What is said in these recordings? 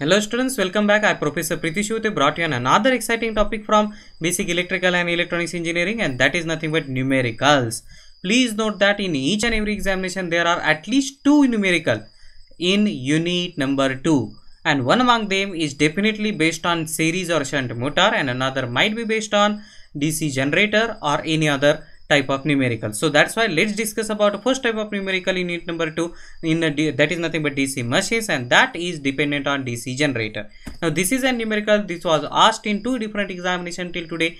Hello students, welcome back. I Professor Priti Shute brought you another exciting topic from basic electrical and electronics engineering and that is nothing but numericals. Please note that in each and every examination there are at least two numerical in unit number 2 and one among them is definitely based on series or shunt motor and another might be based on DC generator or any other type of numerical so that's why let's discuss about first type of numerical in unit number 2 in the that is nothing but dc machines and that is dependent on dc generator now this is a numerical this was asked in two different examination till today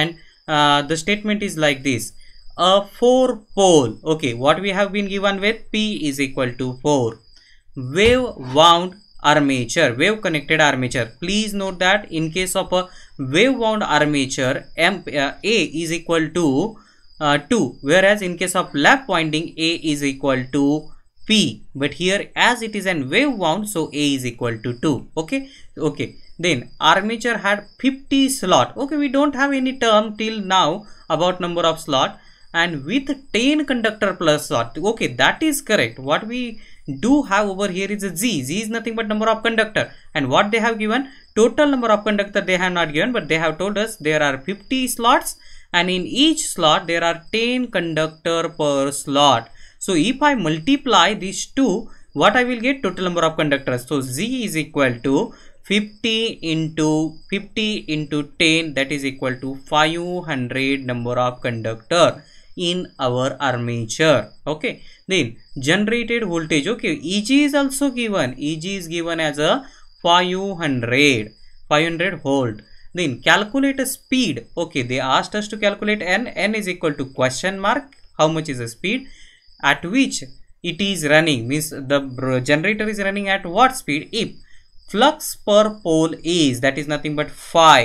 and uh, the statement is like this a 4 pole okay what we have been given with p is equal to 4 wave wound armature wave connected armature please note that in case of a wave wound armature m uh, a is equal to uh, 2 whereas in case of lap winding A is equal to P but here as it is an wave wound so A is equal to 2 okay okay then armature had 50 slot okay we don't have any term till now about number of slot and with 10 conductor plus slot okay that is correct what we do have over here is a z z is nothing but number of conductor and what they have given total number of conductor they have not given but they have told us there are 50 slots and in each slot there are 10 conductor per slot. So if I multiply these two, what I will get total number of conductors. So Z is equal to 50 into 50 into 10 that is equal to 500 number of conductor in our armature okay then generated voltage okay eg is also given eg is given as a 500 500 volt then calculate a speed okay they asked us to calculate n n is equal to question mark how much is the speed at which it is running means the generator is running at what speed if flux per pole is that is nothing but phi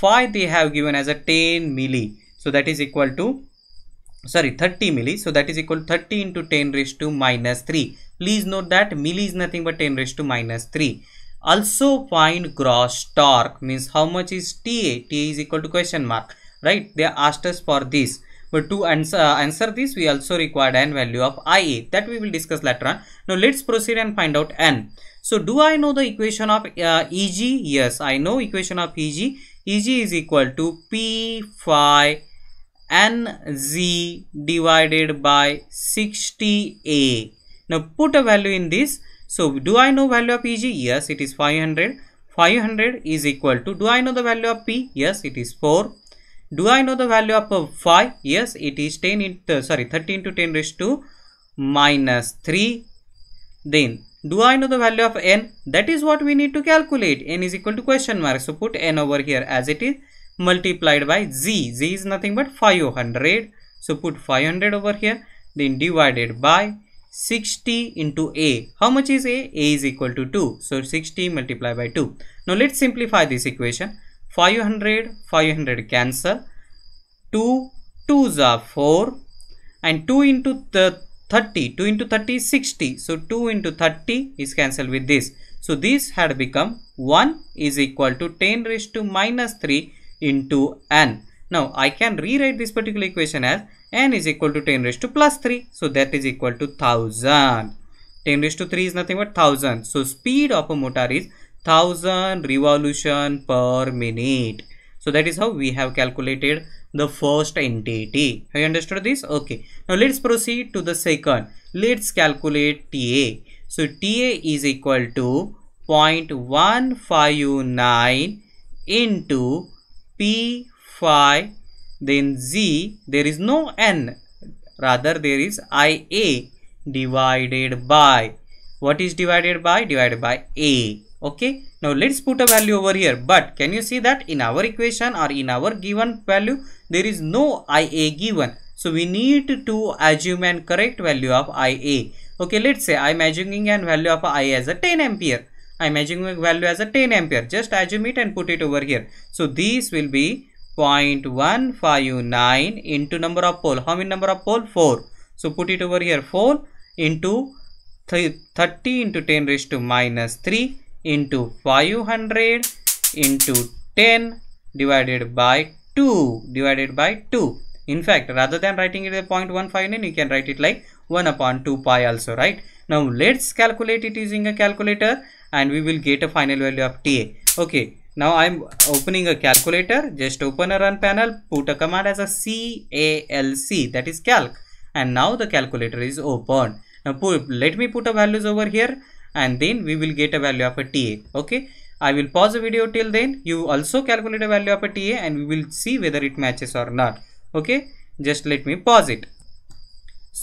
phi they have given as a 10 milli so that is equal to sorry 30 milli so that is equal to 30 into 10 raised to minus 3 please note that milli is nothing but 10 raised to minus 3 also find gross torque means how much is ta ta is equal to question mark right they asked us for this but to answer, uh, answer this we also required n value of ia that we will discuss later on now let's proceed and find out n so do i know the equation of uh, eg yes i know equation of eg eg is equal to p phi nz divided by 60a now put a value in this so do I know value of EG? Yes, it is 500. 500 is equal to, do I know the value of P? Yes, it is 4. Do I know the value of 5? Yes, it is 10 into, uh, sorry, 13 to 10 raised to minus 3. Then, do I know the value of n? That is what we need to calculate. n is equal to question mark. So, put n over here as it is multiplied by z. z is nothing but 500. So, put 500 over here. Then divided by 60 into a. How much is a? a is equal to 2. So 60 multiplied by 2. Now let's simplify this equation. 500, 500 cancel. 2, 2s are 4 and 2 into the 30. 2 into 30 is 60. So 2 into 30 is cancelled with this. So this had become 1 is equal to 10 raised to minus 3 into n. Now I can rewrite this particular equation as n is equal to 10 raised to plus 3. So that is equal to 1000. 10 raised to 3 is nothing but 1000. So speed of a motor is 1000 revolution per minute. So that is how we have calculated the first entity. Have you understood this? Okay. Now let's proceed to the second. Let's calculate TA. So TA is equal to 0.159 into P phi then z there is no n rather there is ia divided by what is divided by divided by a okay now let's put a value over here but can you see that in our equation or in our given value there is no ia given so we need to assume an correct value of ia okay let's say i'm assuming an value of ia as a 10 ampere i'm assuming value as a 10 ampere just assume it and put it over here so this will be 0.159 into number of pole. How many number of pole? 4. So put it over here 4 into 30 into 10 raised to minus 3 into 500 into 10 divided by 2 divided by 2. In fact, rather than writing it as 0.159, you can write it like 1 upon 2 pi also, right? Now, let's calculate it using a calculator and we will get a final value of TA. Okay, now I'm opening a calculator, just open a run panel, put a command as a CALC that is calc and now the calculator is open. Now put, let me put a values over here and then we will get a value of a TA. Okay. I will pause the video till then. You also calculate a value of a TA and we will see whether it matches or not. Okay. Just let me pause it.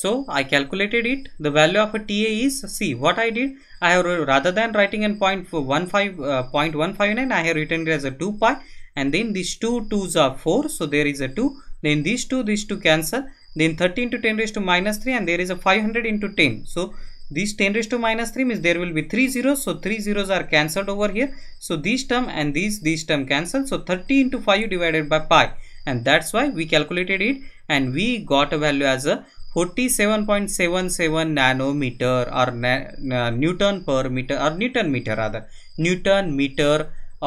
So I calculated it. The value of a TA is C. What I did, I have rather than writing in 0.15, uh, I have written it as a 2 pi and then these two 2s are 4. So there is a 2. Then these two, these two cancel. Then 13 to 10 raised to minus 3 and there is a 500 into 10. So these 10 raised to minus 3 means there will be 3 zeros. So 3 zeros are cancelled over here. So these term and these, these term cancel. So 30 into 5 divided by pi and that's why we calculated it and we got a value as a 47.77 nanometer or na newton per meter or newton meter rather newton meter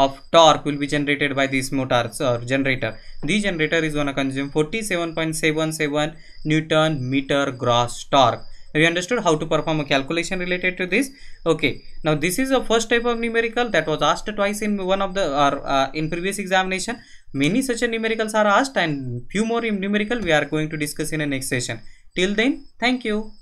of torque will be generated by these motors or uh, generator the generator is going to consume 47.77 newton meter gross torque have you understood how to perform a calculation related to this okay now this is the first type of numerical that was asked twice in one of the or uh, in previous examination many such numericals are asked and few more numerical we are going to discuss in a next session Till then, thank you.